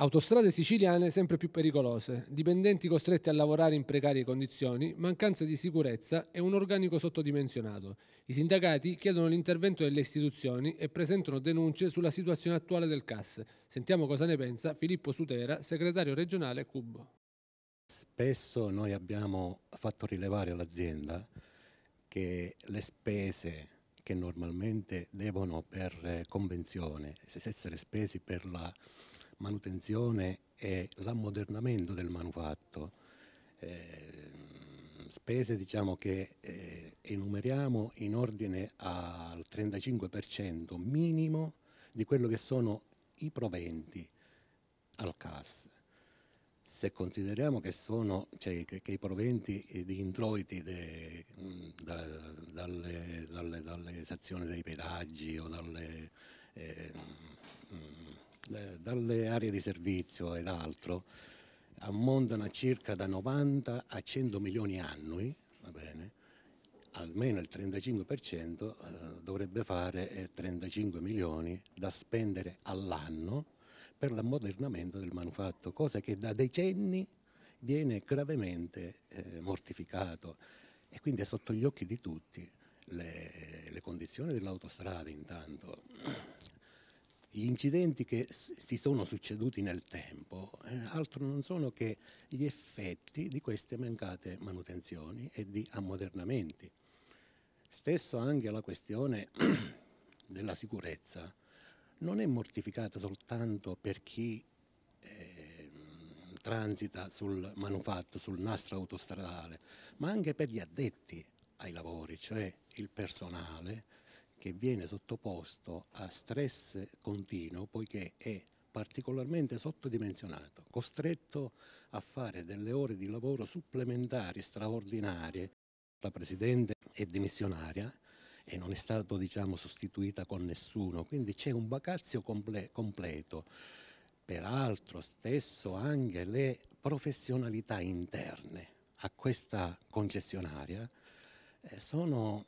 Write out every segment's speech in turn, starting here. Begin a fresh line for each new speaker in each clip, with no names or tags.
Autostrade siciliane sempre più pericolose, dipendenti costretti a lavorare in precarie condizioni, mancanza di sicurezza e un organico sottodimensionato. I sindacati chiedono l'intervento delle istituzioni e presentano denunce sulla situazione attuale del CAS. Sentiamo cosa ne pensa Filippo Sutera, segretario regionale Cubo.
Spesso noi abbiamo fatto rilevare all'azienda che le spese che normalmente devono per eh, convenzione essere spese per la manutenzione e l'ammodernamento del manufatto. Eh, spese diciamo, che eh, enumeriamo in ordine al 35% minimo di quello che sono i proventi al CAS. Se consideriamo che, sono, cioè, che, che i proventi eh, di introiti de, da, dalle, dalle, dalle, esazioni dei pedaggi o dalle... Eh, eh, dalle aree di servizio ed altro ammontano a circa da 90 a 100 milioni annui, va bene, almeno il 35% eh, dovrebbe fare 35 eh, milioni da spendere all'anno per l'ammodernamento del manufatto, cosa che da decenni viene gravemente mortificato e quindi è sotto gli occhi di tutti le, le condizioni dell'autostrada intanto, gli incidenti che si sono succeduti nel tempo eh, altro non sono che gli effetti di queste mancate manutenzioni e di ammodernamenti. Stesso anche la questione della sicurezza non è mortificata soltanto per chi eh, transita sul manufatto, sul nastro autostradale, ma anche per gli addetti ai lavori, cioè il personale che viene sottoposto a stress continuo poiché è particolarmente sottodimensionato, costretto a fare delle ore di lavoro supplementari straordinarie. La Presidente è dimissionaria e non è stata diciamo, sostituita con nessuno, quindi c'è un vacazio comple completo. Peraltro stesso anche le professionalità interne a questa concessionaria eh, sono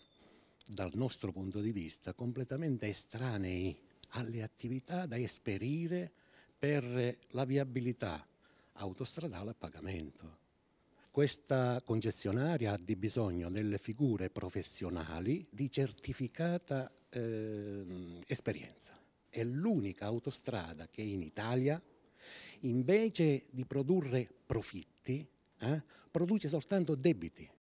dal nostro punto di vista, completamente estranei alle attività da esperire per la viabilità autostradale a pagamento. Questa concessionaria ha di bisogno delle figure professionali di certificata eh, esperienza. È l'unica autostrada che in Italia, invece di produrre profitti, eh, produce soltanto debiti